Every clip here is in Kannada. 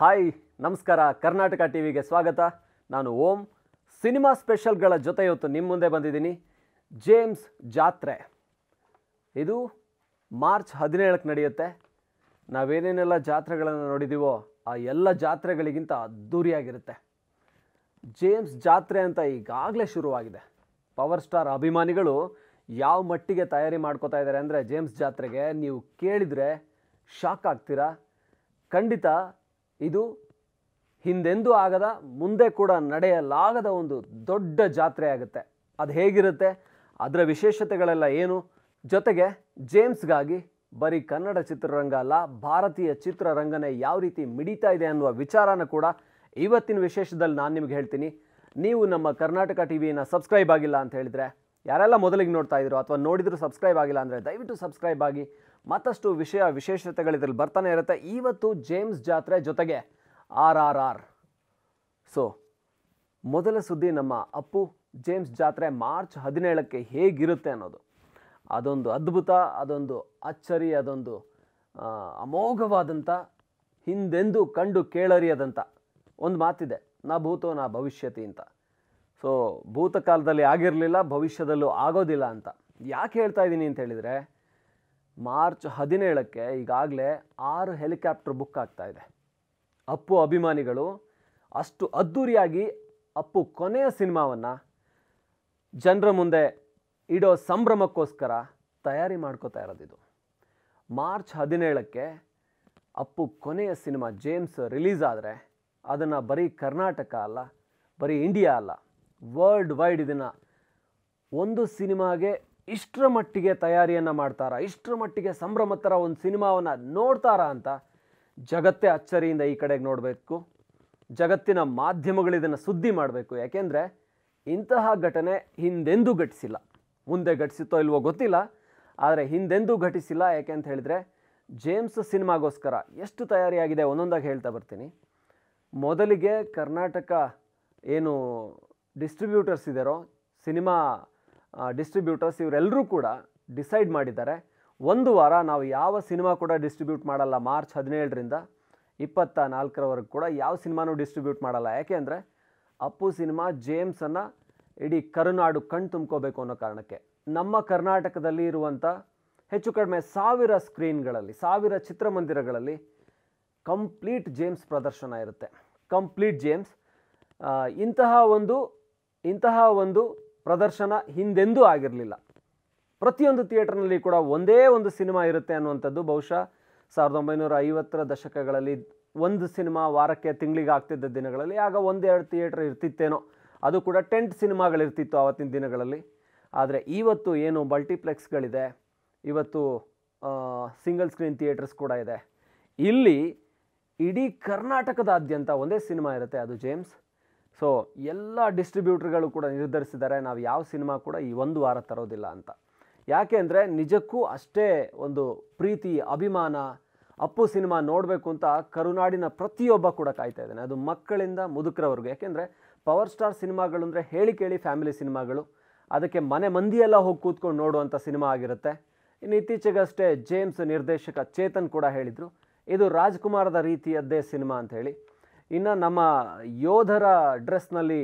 ಹಾಯ್ ನಮಸ್ಕಾರ ಕರ್ನಾಟಕ ಟಿ ವಿಗೆ ಸ್ವಾಗತ ನಾನು ಓಂ ಸಿನಿಮಾ ಸ್ಪೆಷಲ್ಗಳ ಜೊತೆ ಇವತ್ತು ನಿಮ್ಮ ಮುಂದೆ ಬಂದಿದ್ದೀನಿ ಜೇಮ್ಸ್ ಜಾತ್ರೆ ಇದು ಮಾರ್ಚ್ ಹದಿನೇಳಕ್ಕೆ ನಡೆಯುತ್ತೆ ನಾವೇನೇನೆಲ್ಲ ಜಾತ್ರೆಗಳನ್ನು ನೋಡಿದ್ದೀವೋ ಆ ಎಲ್ಲ ಜಾತ್ರೆಗಳಿಗಿಂತ ಅದ್ಧೂರಿಯಾಗಿರುತ್ತೆ ಜೇಮ್ಸ್ ಜಾತ್ರೆ ಅಂತ ಈಗಾಗಲೇ ಶುರುವಾಗಿದೆ ಪವರ್ ಸ್ಟಾರ್ ಅಭಿಮಾನಿಗಳು ಯಾವ ಮಟ್ಟಿಗೆ ತಯಾರಿ ಮಾಡ್ಕೋತಾ ಇದ್ದಾರೆ ಅಂದರೆ ಜೇಮ್ಸ್ ಜಾತ್ರೆಗೆ ನೀವು ಕೇಳಿದರೆ ಶಾಕ್ ಆಗ್ತೀರಾ ಖಂಡಿತ ಇದು ಹಿಂದೆಂದೂ ಆಗದ ಮುಂದೆ ಕೂಡ ನಡೆಯಲಾಗದ ಒಂದು ದೊಡ್ಡ ಜಾತ್ರೆ ಆಗುತ್ತೆ ಅದು ಹೇಗಿರುತ್ತೆ ಅದರ ವಿಶೇಷತೆಗಳೆಲ್ಲ ಏನು ಜೊತೆಗೆ ಜೇಮ್ಸ್ಗಾಗಿ ಬರೀ ಕನ್ನಡ ಚಿತ್ರರಂಗ ಅಲ್ಲ ಭಾರತೀಯ ಚಿತ್ರರಂಗನೇ ಯಾವ ರೀತಿ ಮಿಡಿತಾ ಇದೆ ಅನ್ನುವ ವಿಚಾರನ ಕೂಡ ಇವತ್ತಿನ ವಿಶೇಷದಲ್ಲಿ ನಾನು ನಿಮ್ಗೆ ಹೇಳ್ತೀನಿ ನೀವು ನಮ್ಮ ಕರ್ನಾಟಕ ಟಿ ಸಬ್ಸ್ಕ್ರೈಬ್ ಆಗಿಲ್ಲ ಅಂತ ಹೇಳಿದರೆ ಯಾರೆಲ್ಲ ಮೊದಲಿಗೆ ನೋಡ್ತಾ ಇದ್ರು ಅಥವಾ ನೋಡಿದರೂ ಸಬ್ಸ್ಕ್ರೈಬ್ ಆಗಿಲ್ಲ ಅಂದರೆ ದಯವಿಟ್ಟು ಸಬ್ಸ್ಕ್ರೈಬ್ ಆಗಿ ಮತ್ತಷ್ಟು ವಿಷಯ ವಿಶೇಷತೆಗಳಿದ್ರಲ್ಲಿ ಬರ್ತಾನೆ ಇರುತ್ತೆ ಇವತ್ತು ಜೇಮ್ಸ್ ಜಾತ್ರೆ ಜೊತೆಗೆ ಆರ್ ಆರ್ ಆರ್ ಸೊ ಮೊದಲ ಸುದ್ದಿ ನಮ್ಮ ಅಪ್ಪು ಜೇಮ್ಸ್ ಜಾತ್ರೆ ಮಾರ್ಚ್ ಹದಿನೇಳಕ್ಕೆ ಹೇಗಿರುತ್ತೆ ಅನ್ನೋದು ಅದೊಂದು ಅದ್ಭುತ ಅದೊಂದು ಅಚ್ಚರಿ ಅದೊಂದು ಅಮೋಘವಾದಂಥ ಹಿಂದೆಂದೂ ಕಂಡು ಕೇಳರಿಯದಂಥ ಒಂದು ಮಾತಿದೆ ನಾ ಭೂತೋ ನಾ ಭವಿಷ್ಯತಿ ಅಂತ ಸೊ ಭೂತಕಾಲದಲ್ಲಿ ಆಗಿರಲಿಲ್ಲ ಭವಿಷ್ಯದಲ್ಲೂ ಆಗೋದಿಲ್ಲ ಅಂತ ಯಾಕೆ ಹೇಳ್ತಾ ಇದ್ದೀನಿ ಅಂತ ಹೇಳಿದರೆ ಮಾರ್ಚ್ ಹದಿನೇಳಕ್ಕೆ ಈಗಾಗಲೇ ಆರು ಹೆಲಿಕಾಪ್ಟರ್ ಬುಕ್ ಆಗ್ತಾ ಇದೆ ಅಪ್ಪು ಅಭಿಮಾನಿಗಳು ಅಷ್ಟು ಅದ್ಧೂರಿಯಾಗಿ ಅಪ್ಪು ಕೊನೆಯ ಸಿನಿಮಾವನ್ನು ಜನರ ಮುಂದೆ ಇಡೋ ಸಂಭ್ರಮಕ್ಕೋಸ್ಕರ ತಯಾರಿ ಮಾಡ್ಕೋತಾ ಇರೋದಿದು ಮಾರ್ಚ್ ಹದಿನೇಳಕ್ಕೆ ಅಪ್ಪು ಕೊನೆಯ ಸಿನಿಮಾ ಜೇಮ್ಸ್ ರಿಲೀಸ್ ಆದರೆ ಅದನ್ನು ಬರೀ ಕರ್ನಾಟಕ ಅಲ್ಲ ಬರೀ ಇಂಡಿಯಾ ಅಲ್ಲ ವರ್ಲ್ಡ್ ವೈಡ್ ಇದನ್ನು ಒಂದು ಸಿನಿಮಾಗೆ ಇಷ್ಟರ ಮಟ್ಟಿಗೆ ತಯಾರಿಯನ್ನು ಮಾಡ್ತಾರಾ ಇಷ್ಟರ ಮಟ್ಟಿಗೆ ಸಂಭ್ರಮ ಥರ ಒಂದು ಸಿನಿಮಾವನ್ನು ನೋಡ್ತಾರಾ ಅಂತ ಜಗತ್ತೇ ಅಚ್ಚರಿಯಿಂದ ಈ ಕಡೆಗೆ ನೋಡಬೇಕು ಜಗತ್ತಿನ ಮಾಧ್ಯಮಗಳು ಇದನ್ನು ಸುದ್ದಿ ಮಾಡಬೇಕು ಯಾಕೆಂದರೆ ಇಂತಹ ಘಟನೆ ಹಿಂದೆಂದೂ ಘಟಿಸಿಲ್ಲ ಮುಂದೆ ಘಟಿಸುತ್ತೋ ಇಲ್ವೋ ಗೊತ್ತಿಲ್ಲ ಆದರೆ ಹಿಂದೆಂದೂ ಘಟಿಸಿಲ್ಲ ಯಾಕೆ ಅಂತ ಹೇಳಿದರೆ ಜೇಮ್ಸ್ ಸಿನಿಮಾಗೋಸ್ಕರ ಎಷ್ಟು ತಯಾರಿಯಾಗಿದೆ ಒಂದೊಂದಾಗಿ ಹೇಳ್ತಾ ಬರ್ತೀನಿ ಮೊದಲಿಗೆ ಕರ್ನಾಟಕ ಏನು ಡಿಸ್ಟ್ರಿಬ್ಯೂಟರ್ಸ್ ಇದ್ದಾರೋ ಸಿನಿಮಾ ಡಿಸ್ಟ್ರಿಬ್ಯೂಟರ್ಸ್ ಇವರೆಲ್ಲರೂ ಕೂಡ ಡಿಸೈಡ್ ಮಾಡಿದ್ದಾರೆ ಒಂದು ವಾರ ನಾವು ಯಾವ ಸಿನಿಮಾ ಕೂಡ ಡಿಸ್ಟ್ರಿಬ್ಯೂಟ್ ಮಾಡಲ್ಲ ಮಾರ್ಚ್ ಹದಿನೇಳರಿಂದ ಇಪ್ಪತ್ತ ನಾಲ್ಕರವರೆಗೂ ಕೂಡ ಯಾವ ಸಿನಿಮಾನೂ ಡಿಸ್ಟ್ರಿಬ್ಯೂಟ್ ಮಾಡಲ್ಲ ಯಾಕೆ ಅಂದರೆ ಅಪ್ಪು ಸಿನಿಮಾ ಜೇಮ್ಸನ್ನು ಇಡೀ ಕರುನಾಡು ಕಣ್ಣು ತುಂಬ್ಕೋಬೇಕು ಅನ್ನೋ ಕಾರಣಕ್ಕೆ ನಮ್ಮ ಕರ್ನಾಟಕದಲ್ಲಿ ಇರುವಂಥ ಹೆಚ್ಚು ಕಡಿಮೆ ಸಾವಿರ ಸ್ಕ್ರೀನ್ಗಳಲ್ಲಿ ಸಾವಿರ ಚಿತ್ರಮಂದಿರಗಳಲ್ಲಿ ಕಂಪ್ಲೀಟ್ ಜೇಮ್ಸ್ ಪ್ರದರ್ಶನ ಇರುತ್ತೆ ಕಂಪ್ಲೀಟ್ ಜೇಮ್ಸ್ ಇಂತಹ ಒಂದು ಇಂತಹ ಒಂದು ಪ್ರದರ್ಶನ ಹಿಂದೆಂದೂ ಆಗಿರಲಿಲ್ಲ ಪ್ರತಿಯೊಂದು ಥಿಯೇಟರ್ನಲ್ಲಿ ಕೂಡ ಒಂದೇ ಒಂದು ಸಿನಿಮಾ ಇರುತ್ತೆ ಅನ್ನುವಂಥದ್ದು ಬಹುಶಃ ಸಾವಿರದ ಒಂಬೈನೂರ ಐವತ್ತರ ದಶಕಗಳಲ್ಲಿ ಒಂದು ಸಿನಿಮಾ ವಾರಕ್ಕೆ ತಿಂಗಳಿಗೆ ಆಗ್ತಿದ್ದ ದಿನಗಳಲ್ಲಿ ಆಗ ಒಂದೆರಡು ಥಿಯೇಟ್ರ್ ಇರ್ತಿತ್ತೇನೋ ಅದು ಕೂಡ ಟೆಂಟ್ ಸಿನಿಮಾಗಳಿರ್ತಿತ್ತು ಆವತ್ತಿನ ದಿನಗಳಲ್ಲಿ ಆದರೆ ಇವತ್ತು ಏನು ಮಲ್ಟಿಪ್ಲೆಕ್ಸ್ಗಳಿದೆ ಇವತ್ತು ಸಿಂಗಲ್ ಸ್ಕ್ರೀನ್ ಥಿಯೇಟರ್ಸ್ ಕೂಡ ಇದೆ ಇಲ್ಲಿ ಇಡೀ ಕರ್ನಾಟಕದಾದ್ಯಂತ ಒಂದೇ ಸಿನಿಮಾ ಇರುತ್ತೆ ಅದು ಜೇಮ್ಸ್ ಸೊ ಎಲ್ಲ ಡಿಸ್ಟ್ರಿಬ್ಯೂಟರ್ಗಳು ಕೂಡ ನಿರ್ಧರಿಸಿದ್ದಾರೆ ನಾವು ಯಾವ ಸಿನಿಮಾ ಕೂಡ ಈ ಒಂದು ವಾರ ತರೋದಿಲ್ಲ ಅಂತ ಯಾಕೆ ಅಂದರೆ ನಿಜಕ್ಕೂ ಅಷ್ಟೇ ಒಂದು ಪ್ರೀತಿ ಅಭಿಮಾನ ಅಪ್ಪು ಸಿನಿಮಾ ನೋಡಬೇಕು ಅಂತ ಕರುನಾಡಿನ ಪ್ರತಿಯೊಬ್ಬ ಕೂಡ ಕಾಯ್ತಾ ಇದ್ದಾನೆ ಅದು ಮಕ್ಕಳಿಂದ ಮುದುಕರವರೆಗೂ ಯಾಕೆಂದರೆ ಪವರ್ ಸ್ಟಾರ್ ಸಿನಿಮಾಗಳು ಅಂದರೆ ಹೇಳಿ ಕೇಳಿ ಫ್ಯಾಮಿಲಿ ಸಿನಿಮಾಗಳು ಅದಕ್ಕೆ ಮನೆ ಮಂದಿಯೆಲ್ಲ ಹೋಗಿ ಕೂತ್ಕೊಂಡು ನೋಡುವಂಥ ಸಿನಿಮಾ ಆಗಿರುತ್ತೆ ಇನ್ನು ಇತ್ತೀಚೆಗಷ್ಟೇ ಜೇಮ್ಸ್ ನಿರ್ದೇಶಕ ಚೇತನ್ ಕೂಡ ಹೇಳಿದರು ಇದು ರಾಜ್ಕುಮಾರದ ರೀತಿಯದ್ದೇ ಸಿನಿಮಾ ಅಂಥೇಳಿ ಇನ್ನು ನಮ್ಮ ಯೋಧರ ಡ್ರೆಸ್ನಲ್ಲಿ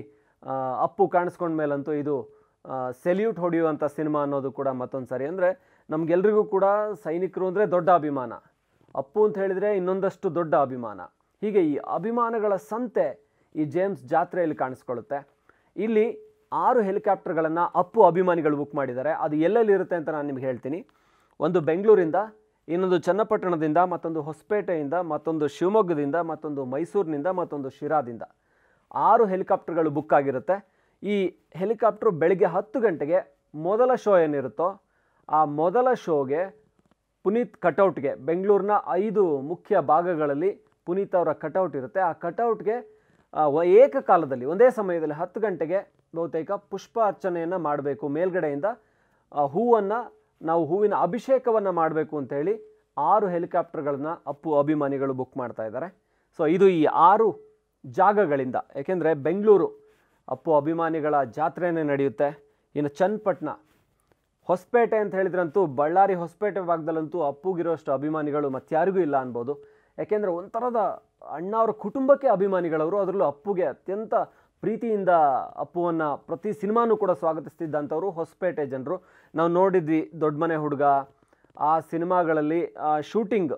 ಅಪ್ಪು ಕಾಣಿಸ್ಕೊಂಡ್ಮೇಲಂತೂ ಇದು ಸೆಲ್ಯೂಟ್ ಹೊಡೆಯುವಂಥ ಸಿನಿಮಾ ಅನ್ನೋದು ಕೂಡ ಮತ್ತೊಂದು ಸರಿ ಅಂದರೆ ನಮಗೆಲ್ರಿಗೂ ಕೂಡ ಸೈನಿಕರು ಅಂದರೆ ದೊಡ್ಡ ಅಭಿಮಾನ ಅಪ್ಪು ಅಂತ ಹೇಳಿದರೆ ಇನ್ನೊಂದಷ್ಟು ದೊಡ್ಡ ಅಭಿಮಾನ ಹೀಗೆ ಈ ಅಭಿಮಾನಗಳ ಸಂತೆ ಈ ಜೇಮ್ಸ್ ಜಾತ್ರೆಯಲ್ಲಿ ಕಾಣಿಸ್ಕೊಳ್ಳುತ್ತೆ ಇಲ್ಲಿ ಆರು ಹೆಲಿಕಾಪ್ಟರ್ಗಳನ್ನು ಅಪ್ಪು ಅಭಿಮಾನಿಗಳು ಬುಕ್ ಮಾಡಿದ್ದಾರೆ ಅದು ಎಲ್ಲೆಲ್ಲಿರುತ್ತೆ ಅಂತ ನಾನು ನಿಮ್ಗೆ ಹೇಳ್ತೀನಿ ಒಂದು ಬೆಂಗಳೂರಿಂದ ಇನ್ನೊಂದು ಚನ್ನಪಟ್ಟಣದಿಂದ ಮತ್ತೊಂದು ಹೊಸಪೇಟೆಯಿಂದ ಮತ್ತೊಂದು ಶಿವಮೊಗ್ಗದಿಂದ ಮತ್ತೊಂದು ಮೈಸೂರಿನಿಂದ ಮತ್ತೊಂದು ಶಿರಾದಿಂದ ಆರು ಹೆಲಿಕಾಪ್ಟರ್ಗಳು ಬುಕ್ ಆಗಿರುತ್ತೆ ಈ ಹೆಲಿಕಾಪ್ಟರ್ ಬೆಳಗ್ಗೆ ಹತ್ತು ಗಂಟೆಗೆ ಮೊದಲ ಶೋ ಏನಿರುತ್ತೋ ಆ ಮೊದಲ ಶೋಗೆ ಪುನೀತ್ ಕಟೌಟ್ಗೆ ಬೆಂಗಳೂರಿನ ಐದು ಮುಖ್ಯ ಭಾಗಗಳಲ್ಲಿ ಪುನೀತ್ ಅವರ ಕಟೌಟ್ ಇರುತ್ತೆ ಆ ಕಟೌಟ್ಗೆ ಏಕಕಾಲದಲ್ಲಿ ಒಂದೇ ಸಮಯದಲ್ಲಿ ಹತ್ತು ಗಂಟೆಗೆ ಬಹುತೇಕ ಪುಷ್ಪ ಅರ್ಚನೆಯನ್ನು ಮಾಡಬೇಕು ಮೇಲ್ಗಡೆಯಿಂದ ಹೂವನ್ನು ನಾವು ಹೂವಿನ ಅಭಿಷೇಕವನ್ನು ಮಾಡಬೇಕು ಅಂತ ಹೇಳಿ ಆರು ಹೆಲಿಕಾಪ್ಟರ್ಗಳನ್ನು ಅಪ್ಪು ಅಭಿಮಾನಿಗಳು ಬುಕ್ ಮಾಡ್ತಾ ಇದ್ದಾರೆ ಸೊ ಇದು ಈ ಆರು ಜಾಗಗಳಿಂದ ಏಕೆಂದರೆ ಬೆಂಗಳೂರು ಅಪ್ಪು ಅಭಿಮಾನಿಗಳ ಜಾತ್ರೆಯೇ ನಡೆಯುತ್ತೆ ಇನ್ನು ಚನ್ನಪಟ್ಟಣ ಹೊಸಪೇಟೆ ಅಂತ ಹೇಳಿದ್ರಂತೂ ಬಳ್ಳಾರಿ ಹೊಸಪೇಟೆ ಭಾಗದಲ್ಲಂತೂ ಅಪ್ಪುಗಿರೋಷ್ಟು ಅಭಿಮಾನಿಗಳು ಮತ್ತಾರಿಗೂ ಇಲ್ಲ ಅನ್ಬೋದು ಯಾಕೆಂದರೆ ಒಂಥರದ ಅಣ್ಣವ್ರ ಕುಟುಂಬಕ್ಕೆ ಅಭಿಮಾನಿಗಳವರು ಅದರಲ್ಲೂ ಅಪ್ಪುಗೆ ಅತ್ಯಂತ ಪ್ರೀತಿಯಿಂದ ಅಪ್ಪುವನ್ನು ಪ್ರತಿ ಸಿನಿಮಾನೂ ಕೂಡ ಸ್ವಾಗತಿಸ್ತಿದ್ದಂಥವ್ರು ಹೊಸಪೇಟೆ ಜನರು ನಾವು ನೋಡಿದ್ವಿ ದೊಡ್ಡ ಮನೆ ಹುಡುಗ ಆ ಸಿನಿಮಾಗಳಲ್ಲಿ ಶೂಟಿಂಗ್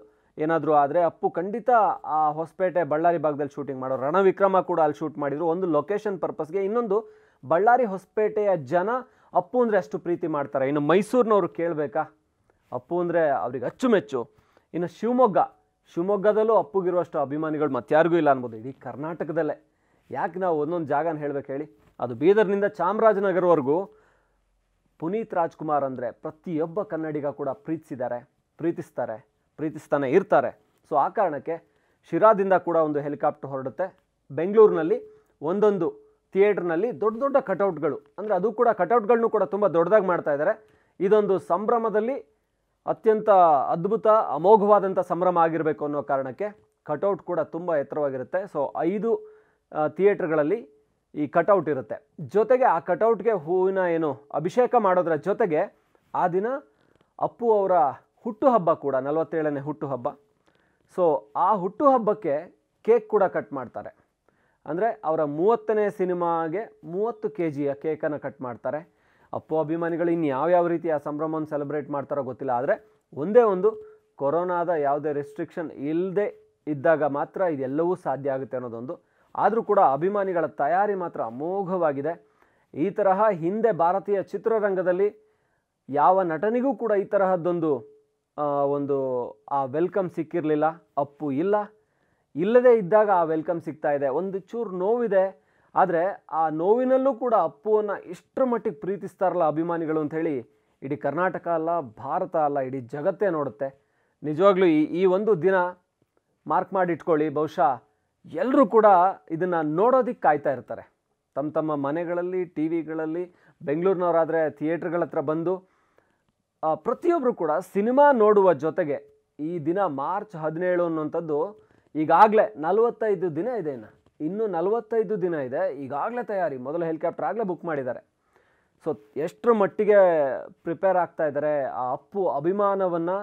ಏನಾದರೂ ಆದರೆ ಅಪ್ಪು ಖಂಡಿತ ಆ ಹೊಸಪೇಟೆ ಬಳ್ಳಾರಿ ಭಾಗದಲ್ಲಿ ಶೂಟಿಂಗ್ ಮಾಡೋರು ರಣವಿಕ್ರಮ ಕೂಡ ಅಲ್ಲಿ ಶೂಟ್ ಮಾಡಿದರು ಒಂದು ಲೊಕೇಶನ್ ಪರ್ಪಸ್ಗೆ ಇನ್ನೊಂದು ಬಳ್ಳಾರಿ ಹೊಸಪೇಟೆಯ ಜನ ಅಪ್ಪು ಅಂದರೆ ಅಷ್ಟು ಪ್ರೀತಿ ಮಾಡ್ತಾರೆ ಇನ್ನು ಮೈಸೂರಿನವರು ಕೇಳಬೇಕಾ ಅಪ್ಪು ಅಂದರೆ ಅವ್ರಿಗೆ ಅಚ್ಚುಮೆಚ್ಚು ಇನ್ನು ಶಿವಮೊಗ್ಗ ಶಿವಮೊಗ್ಗದಲ್ಲೂ ಅಪ್ಪುಗಿರುವಷ್ಟು ಅಭಿಮಾನಿಗಳು ಮತ್ತಾರಿಗೂ ಇಲ್ಲ ಅನ್ಬೋದು ಇಡೀ ಕರ್ನಾಟಕದಲ್ಲೇ ಯಾಕೆ ನಾವು ಒಂದೊಂದು ಜಾಗನ ಹೇಳಬೇಕು ಹೇಳಿ ಅದು ಬೀದರ್ನಿಂದ ಚಾಮರಾಜನಗರವರೆಗೂ ಪುನೀತ್ ರಾಜ್ಕುಮಾರ್ ಅಂದರೆ ಪ್ರತಿಯೊಬ್ಬ ಕನ್ನಡಿಗ ಕೂಡ ಪ್ರೀತಿಸಿದ್ದಾರೆ ಪ್ರೀತಿಸ್ತಾರೆ ಪ್ರೀತಿಸ್ತಾನೆ ಇರ್ತಾರೆ ಸೊ ಆ ಕಾರಣಕ್ಕೆ ಶಿರಾದಿಂದ ಕೂಡ ಒಂದು ಹೆಲಿಕಾಪ್ಟರ್ ಹೊರಡುತ್ತೆ ಬೆಂಗಳೂರಿನಲ್ಲಿ ಒಂದೊಂದು ಥಿಯೇಟ್ರ್ನಲ್ಲಿ ದೊಡ್ಡ ದೊಡ್ಡ ಕಟೌಟ್ಗಳು ಅಂದರೆ ಅದು ಕೂಡ ಕಟೌಟ್ಗಳನ್ನೂ ಕೂಡ ತುಂಬ ದೊಡ್ಡದಾಗಿ ಮಾಡ್ತಾ ಇದ್ದಾರೆ ಇದೊಂದು ಸಂಭ್ರಮದಲ್ಲಿ ಅತ್ಯಂತ ಅದ್ಭುತ ಅಮೋಘವಾದಂಥ ಸಂಭ್ರಮ ಆಗಿರಬೇಕು ಅನ್ನೋ ಕಾರಣಕ್ಕೆ ಕಟೌಟ್ ಕೂಡ ತುಂಬ ಎತ್ತರವಾಗಿರುತ್ತೆ ಸೊ ಐದು ಥಿಯೇಟ್ರ್ಗಳಲ್ಲಿ ಈ ಕಟೌಟ್ ಇರುತ್ತೆ ಜೊತೆಗೆ ಆ ಕಟೌಟ್ಗೆ ಹೂವಿನ ಏನು ಅಭಿಷೇಕ ಮಾಡೋದ್ರ ಜೊತೆಗೆ ಆ ದಿನ ಅಪ್ಪು ಅವರ ಹುಟ್ಟುಹಬ್ಬ ಕೂಡ ನಲವತ್ತೇಳನೇ ಹುಟ್ಟುಹಬ್ಬ ಸೊ ಆ ಹುಟ್ಟುಹಬ್ಬಕ್ಕೆ ಕೇಕ್ ಕೂಡ ಕಟ್ ಮಾಡ್ತಾರೆ ಅಂದರೆ ಅವರ ಮೂವತ್ತನೇ ಸಿನಿಮಾಗೆ ಮೂವತ್ತು ಕೆ ಜಿಯ ಕೇಕನ್ನು ಕಟ್ ಮಾಡ್ತಾರೆ ಅಪ್ಪು ಅಭಿಮಾನಿಗಳು ಇನ್ನು ಯಾವ್ಯಾವ ರೀತಿ ಆ ಸಂಭ್ರಮವನ್ನು ಸೆಲೆಬ್ರೇಟ್ ಮಾಡ್ತಾರೋ ಗೊತ್ತಿಲ್ಲ ಆದರೆ ಒಂದೇ ಒಂದು ಕೊರೋನಾದ ಯಾವುದೇ ರೆಸ್ಟ್ರಿಕ್ಷನ್ ಇಲ್ಲದೆ ಇದ್ದಾಗ ಮಾತ್ರ ಇದೆಲ್ಲವೂ ಸಾಧ್ಯ ಆಗುತ್ತೆ ಅನ್ನೋದೊಂದು ಆದರೂ ಕೂಡ ಅಭಿಮಾನಿಗಳ ತಯಾರಿ ಮಾತ್ರ ಅಮೋಘವಾಗಿದೆ ಈ ತರಹ ಹಿಂದೆ ಭಾರತೀಯ ಚಿತ್ರರಂಗದಲ್ಲಿ ಯಾವ ನಟನಿಗೂ ಕೂಡ ಈ ತರಹದ್ದೊಂದು ಒಂದು ಆ ವೆಲ್ಕಮ್ ಸಿಕ್ಕಿರಲಿಲ್ಲ ಅಪ್ಪು ಇಲ್ಲ ಇಲ್ಲದೇ ಇದ್ದಾಗ ಆ ವೆಲ್ಕಮ್ ಸಿಗ್ತಾ ಇದೆ ಒಂದು ಚೂರು ನೋವಿದೆ ಆದರೆ ಆ ನೋವಿನಲ್ಲೂ ಕೂಡ ಅಪ್ಪುವನ್ನು ಇಷ್ಟರ ಮಟ್ಟಿಗೆ ಪ್ರೀತಿಸ್ತಾರಲ್ಲ ಅಭಿಮಾನಿಗಳು ಅಂಥೇಳಿ ಇಡೀ ಕರ್ನಾಟಕ ಅಲ್ಲ ಭಾರತ ಅಲ್ಲ ಇಡೀ ಜಗತ್ತೇ ನೋಡುತ್ತೆ ನಿಜವಾಗ್ಲೂ ಈ ಈ ಒಂದು ದಿನ ಮಾರ್ಕ್ ಮಾಡಿಟ್ಕೊಳ್ಳಿ ಬಹುಶಃ ಎಲ್ಲರೂ ಕೂಡ ಇದನ್ನು ನೋಡೋದಕ್ಕೆ ಕಾಯ್ತಾ ಇರ್ತಾರೆ ತಮ್ಮ ತಮ್ಮ ಮನೆಗಳಲ್ಲಿ ಟಿ ವಿಗಳಲ್ಲಿ ಬೆಂಗಳೂರಿನವರಾದರೆ ಥಿಯೇಟ್ರ್ಗಳ ಹತ್ರ ಬಂದು ಪ್ರತಿಯೊಬ್ಬರು ಕೂಡ ಸಿನಿಮಾ ನೋಡುವ ಜೊತೆಗೆ ಈ ದಿನ ಮಾರ್ಚ್ ಹದಿನೇಳು ಅನ್ನೋಂಥದ್ದು ಈಗಾಗಲೇ ನಲವತ್ತೈದು ದಿನ ಇದೆ ಇನ್ನು ಇನ್ನೂ ನಲವತ್ತೈದು ದಿನ ಇದೆ ಈಗಾಗಲೇ ತಯಾರಿ ಮೊದಲು ಹೆಲಿಕಾಪ್ಟರ್ ಆಗಲೇ ಬುಕ್ ಮಾಡಿದ್ದಾರೆ ಸೊ ಎಷ್ಟರ ಮಟ್ಟಿಗೆ ಪ್ರಿಪೇರ್ ಆಗ್ತಾ ಇದ್ದಾರೆ ಆ ಅಪ್ಪು ಅಭಿಮಾನವನ್ನು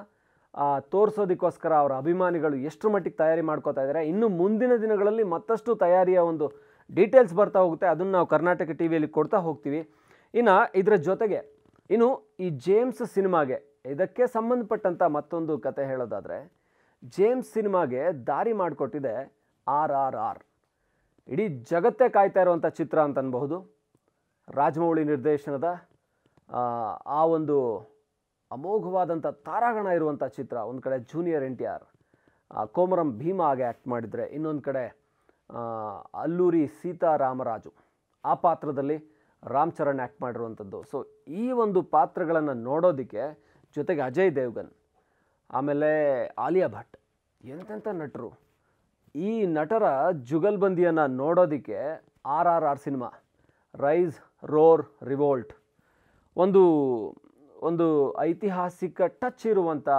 ತೋರಿಸೋದಕ್ಕೋಸ್ಕರ ಅವರ ಅಭಿಮಾನಿಗಳು ಎಷ್ಟು ಮಟ್ಟಿಗೆ ತಯಾರಿ ಮಾಡ್ಕೋತಾ ಇದ್ದಾರೆ ಇನ್ನು ಮುಂದಿನ ದಿನಗಳಲ್ಲಿ ಮತ್ತಷ್ಟು ತಯಾರಿಯ ಒಂದು ಡೀಟೇಲ್ಸ್ ಬರ್ತಾ ಹೋಗುತ್ತೆ ಅದನ್ನು ನಾವು ಕರ್ನಾಟಕ ಟಿ ವಿಯಲ್ಲಿ ಕೊಡ್ತಾ ಹೋಗ್ತೀವಿ ಇನ್ನು ಇದರ ಜೊತೆಗೆ ಇನ್ನು ಈ ಜೇಮ್ಸ್ ಸಿನಿಮಾಗೆ ಇದಕ್ಕೆ ಸಂಬಂಧಪಟ್ಟಂಥ ಮತ್ತೊಂದು ಕತೆ ಹೇಳೋದಾದರೆ ಜೇಮ್ಸ್ ಸಿನಿಮಾಗೆ ದಾರಿ ಮಾಡಿಕೊಟ್ಟಿದೆ ಆರ್ ಆರ್ ಆರ್ ಇಡೀ ಜಗತ್ತೇ ಕಾಯ್ತಾ ಇರುವಂಥ ಚಿತ್ರ ಅಂತನ್ಬಹುದು ರಾಜಮೌಳಿ ನಿರ್ದೇಶನದ ಆ ಒಂದು ಅಮೋಘವಾದಂಥ ತಾರಾಗಣ ಇರುವಂಥ ಚಿತ್ರ ಒಂದು ಕಡೆ junior N T R Komaram Bheem ಹಾಗೆ ಆ್ಯಕ್ಟ್ ಮಾಡಿದರೆ ಇನ್ನೊಂದು ಕಡೆ ಅಲ್ಲೂರಿ ಸೀತಾರಾಮರಾಜು ಆ ಪಾತ್ರದಲ್ಲಿ ರಾಮ್ಚರಣ್ ಆ್ಯಕ್ಟ್ ಮಾಡಿರುವಂಥದ್ದು ಸೊ ಈ ಒಂದು ಪಾತ್ರಗಳನ್ನು ನೋಡೋದಕ್ಕೆ ಜೊತೆಗೆ ಅಜಯ್ ದೇವ್ಗನ್ ಆಮೇಲೆ ಆಲಿಯಾ ಭಟ್ ಎಂತೆಂಥ ನಟರು ಈ ನಟರ ಜುಗಲ್ಬಂದಿಯನ್ನು ನೋಡೋದಕ್ಕೆ R R R cinema rise roar revolt ಒಂದು ಒಂದು ಐತಿಹಾಸಿಕ ಟಚ್ ಇರುವಂಥ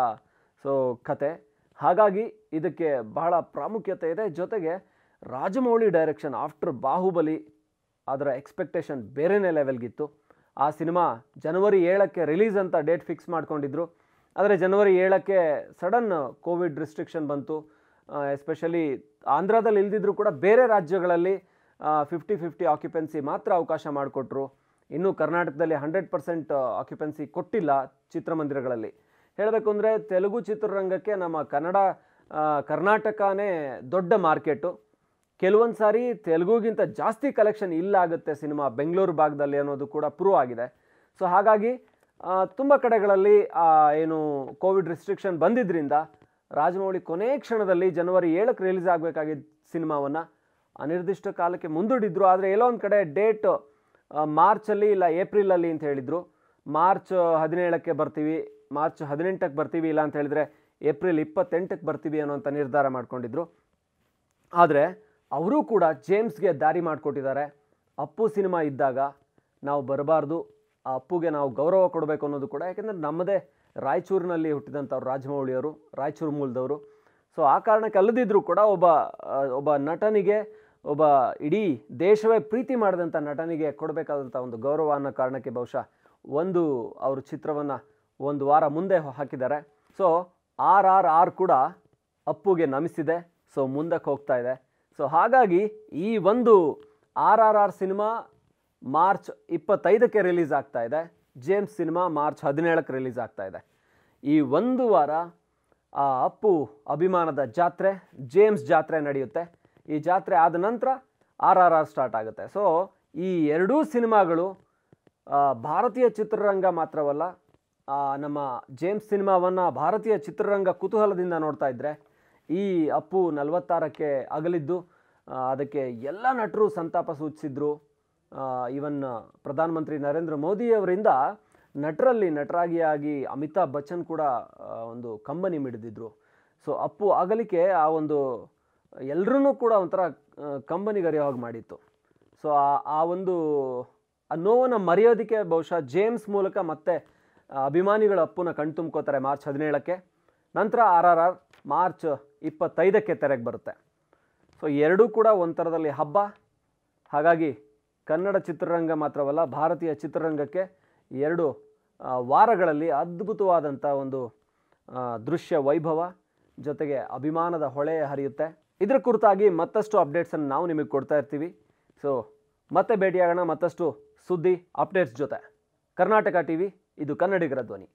ಸೊ ಕತೆ ಹಾಗಾಗಿ ಇದಕ್ಕೆ ಬಹಳ ಪ್ರಾಮುಖ್ಯತೆ ಇದೆ ಜೊತೆಗೆ ರಾಜಮೌಳಿ ಡೈರೆಕ್ಷನ್ ಆಫ್ಟರ್ ಬಾಹುಬಲಿ ಅದರ ಎಕ್ಸ್ಪೆಕ್ಟೇಷನ್ ಬೇರೆನೇ ಲೆವೆಲ್ಗಿತ್ತು ಆ ಸಿನಿಮಾ ಜನವರಿ ಏಳಕ್ಕೆ ರಿಲೀಸ್ ಅಂತ ಡೇಟ್ ಫಿಕ್ಸ್ ಮಾಡ್ಕೊಂಡಿದ್ರು ಆದರೆ ಜನವರಿ ಏಳಕ್ಕೆ ಸಡನ್ ಕೋವಿಡ್ ರಿಸ್ಟ್ರಿಕ್ಷನ್ ಬಂತು ಎಸ್ಪೆಷಲಿ ಆಂಧ್ರದಲ್ಲಿ ಇಲ್ದಿದ್ರು ಕೂಡ ಬೇರೆ ರಾಜ್ಯಗಳಲ್ಲಿ ಫಿಫ್ಟಿ ಫಿಫ್ಟಿ ಆಕ್ಯುಪೆನ್ಸಿ ಮಾತ್ರ ಅವಕಾಶ ಮಾಡಿಕೊಟ್ರು ಇನ್ನೂ ಕರ್ನಾಟಕದಲ್ಲಿ ಹಂಡ್ರೆಡ್ ಪರ್ಸೆಂಟ್ ಆಕ್ಯುಪೆನ್ಸಿ ಕೊಟ್ಟಿಲ್ಲ ಚಿತ್ರಮಂದಿರಗಳಲ್ಲಿ ಹೇಳಬೇಕು ಅಂದರೆ ತೆಲುಗು ಚಿತ್ರರಂಗಕ್ಕೆ ನಮ್ಮ ಕನ್ನಡ ಕರ್ನಾಟಕನೇ ದೊಡ್ಡ ಮಾರ್ಕೆಟು ಕೆಲವೊಂದು ಸಾರಿ ತೆಲುಗುಗಿಂತ ಜಾಸ್ತಿ ಕಲೆಕ್ಷನ್ ಇಲ್ಲ ಆಗುತ್ತೆ ಸಿನಿಮಾ ಬೆಂಗಳೂರು ಭಾಗದಲ್ಲಿ ಅನ್ನೋದು ಕೂಡ ಪ್ರೂವ್ ಆಗಿದೆ ಸೊ ಹಾಗಾಗಿ ತುಂಬ ಕಡೆಗಳಲ್ಲಿ ಏನು ಕೋವಿಡ್ ರಿಸ್ಟ್ರಿಕ್ಷನ್ ಬಂದಿದ್ದರಿಂದ ರಾಜಮೌಳಿ ಕೊನೆ ಕ್ಷಣದಲ್ಲಿ ಜನವರಿ ಏಳಕ್ಕೆ ರಿಲೀಸ್ ಆಗಬೇಕಾಗಿದ್ದ ಸಿನಿಮಾವನ್ನು ಅನಿರ್ದಿಷ್ಟ ಕಾಲಕ್ಕೆ ಮುಂದೂಡಿದ್ರು ಆದರೆ ಎಲ್ಲೋ ಒಂದು ಕಡೆ ಡೇಟ್ ಮಾರ್ಚಲ್ಲಿ ಇಲ್ಲ ಏಪ್ರಿಲಲ್ಲಿ ಅಂತ ಹೇಳಿದರು ಮಾರ್ಚ್ ಹದಿನೇಳಕ್ಕೆ ಬರ್ತೀವಿ ಮಾರ್ಚ್ ಹದಿನೆಂಟಕ್ಕೆ ಬರ್ತೀವಿ ಇಲ್ಲ ಅಂತ ಹೇಳಿದರೆ ಏಪ್ರಿಲ್ ಇಪ್ಪತ್ತೆಂಟಕ್ಕೆ ಬರ್ತೀವಿ ಅನ್ನೋಂಥ ನಿರ್ಧಾರ ಮಾಡ್ಕೊಂಡಿದ್ರು ಆದರೆ ಅವರೂ ಕೂಡ ಜೇಮ್ಸ್ಗೆ ದಾರಿ ಮಾಡಿಕೊಟ್ಟಿದ್ದಾರೆ ಅಪ್ಪು ಸಿನಿಮಾ ಇದ್ದಾಗ ನಾವು ಬರಬಾರ್ದು ಆ ಅಪ್ಪುಗೆ ನಾವು ಗೌರವ ಕೊಡಬೇಕು ಅನ್ನೋದು ಕೂಡ ಯಾಕೆಂದರೆ ನಮ್ಮದೇ ರಾಯಚೂರಿನಲ್ಲಿ ಹುಟ್ಟಿದಂಥವ್ರು ರಾಜಮೌಳಿಯವರು ರಾಯಚೂರು ಮೂಲದವರು ಸೊ ಆ ಕಾರಣಕ್ಕೆ ಅಲ್ಲದಿದ್ದರೂ ಕೂಡ ಒಬ್ಬ ಒಬ್ಬ ನಟನಿಗೆ ಒಬ್ಬ ಇಡೀ ದೇಶವೇ ಪ್ರೀತಿ ಮಾಡಿದಂಥ ನಟನಿಗೆ ಕೊಡಬೇಕಾದಂಥ ಒಂದು ಗೌರವ ಅನ್ನೋ ಕಾರಣಕ್ಕೆ ಬಹುಶಃ ಒಂದು ಅವರು ಚಿತ್ರವನ್ನು ಒಂದು ವಾರ ಮುಂದೆ ಹಾಕಿದ್ದಾರೆ ಸೊ ಆರ್ ಆರ್ ಆರ್ ಕೂಡ ಅಪ್ಪುಗೆ ನಮಿಸಿದೆ ಸೊ ಮುಂದಕ್ಕೆ ಹೋಗ್ತಾ ಇದೆ ಸೊ ಹಾಗಾಗಿ ಈ ಒಂದು R R R cinema March ಇಪ್ಪತ್ತೈದಕ್ಕೆ ರಿಲೀಸ್ ಆಗ್ತಾ ಇದೆ ಜೇಮ್ಸ್ ಸಿನಿಮಾ ಮಾರ್ಚ್ ಹದಿನೇಳಕ್ಕೆ ರಿಲೀಸ್ ಆಗ್ತಾ ಇದೆ ಈ ಒಂದು ವಾರ ಆ ಅಪ್ಪು ಅಭಿಮಾನದ ಜಾತ್ರೆ ಜೇಮ್ಸ್ ಜಾತ್ರೆ ನಡೆಯುತ್ತೆ ಈ ಜಾತ್ರೆ ಆದ ನಂತರ ಆರ್ ಆರ್ ಆರ್ ಸ್ಟಾರ್ಟ್ ಆಗುತ್ತೆ ಸೊ ಈ ಎರಡೂ ಸಿನಿಮಾಗಳು ಭಾರತೀಯ ಚಿತ್ರರಂಗ ಮಾತ್ರವಲ್ಲ ನಮ್ಮ ಜೇಮ್ಸ್ ಸಿನಿಮಾವನ್ನು ಭಾರತೀಯ ಚಿತ್ರರಂಗ ಕುತೂಹಲದಿಂದ ನೋಡ್ತಾ ಇದ್ದರೆ ಈ ಅಪ್ಪು ನಲವತ್ತಾರಕ್ಕೆ ಅಗಲಿದ್ದು ಅದಕ್ಕೆ ಎಲ್ಲ ನಟರು ಸಂತಾಪ ಸೂಚಿಸಿದ್ರು ಇವನ್ ಪ್ರಧಾನಮಂತ್ರಿ ನರೇಂದ್ರ ಮೋದಿಯವರಿಂದ ನಟರಲ್ಲಿ ನಟರಾಗಿ ಆಗಿ ಅಮಿತಾಬ್ ಬಚ್ಚನ್ ಕೂಡ ಒಂದು ಕಂಬನಿ ಮಿಡಿದಿದ್ರು ಸೊ ಅಪ್ಪು ಅಗಲಿಕೆ ಆ ಒಂದು ಎಲ್ಲರೂ ಕೂಡ ಒಂಥರ ಕಂಬನಿಗರಿಯೋ ಹಾಗೆ ಮಾಡಿತ್ತು ಸೊ ಆ ಒಂದು ಆ ನೋವನ್ನು ಮರೆಯೋದಕ್ಕೆ ಬಹುಶಃ ಜೇಮ್ಸ್ ಮೂಲಕ ಮತ್ತೆ ಅಭಿಮಾನಿಗಳ ಅಪ್ಪುನ ಕಣ್ತುಂಬ್ಕೋತಾರೆ ಮಾರ್ಚ್ ಹದಿನೇಳಕ್ಕೆ ನಂತರ ಆರ್ ಆರ್ ಆರ್ ಮಾರ್ಚ್ ಇಪ್ಪತ್ತೈದಕ್ಕೆ ತೆರೆಗೆ ಬರುತ್ತೆ ಸೊ ಎರಡೂ ಕೂಡ ಒಂಥರದಲ್ಲಿ ಹಬ್ಬ ಹಾಗಾಗಿ ಕನ್ನಡ ಚಿತ್ರರಂಗ ಮಾತ್ರವಲ್ಲ ಭಾರತೀಯ ಚಿತ್ರರಂಗಕ್ಕೆ ಎರಡು ವಾರಗಳಲ್ಲಿ ಅದ್ಭುತವಾದಂಥ ಒಂದು ದೃಶ್ಯ ವೈಭವ ಜೊತೆಗೆ ಅಭಿಮಾನದ ಹೊಳೆ ಹರಿಯುತ್ತೆ ಇದರ ಕುರಿತಾಗಿ ಮತ್ತಷ್ಟು ಅಪ್ಡೇಟ್ಸನ್ನು ನಾವು ನಿಮಗೆ ಕೊಡ್ತಾ ಇರ್ತೀವಿ ಸೊ ಮತ್ತೆ ಭೇಟಿಯಾಗೋಣ ಮತ್ತಷ್ಟು ಸುದ್ದಿ ಅಪ್ಡೇಟ್ಸ್ ಜೊತೆ ಕರ್ನಾಟಕ ಟಿ ವಿ ಇದು ಕನ್ನಡಿಗರ ಧ್ವನಿ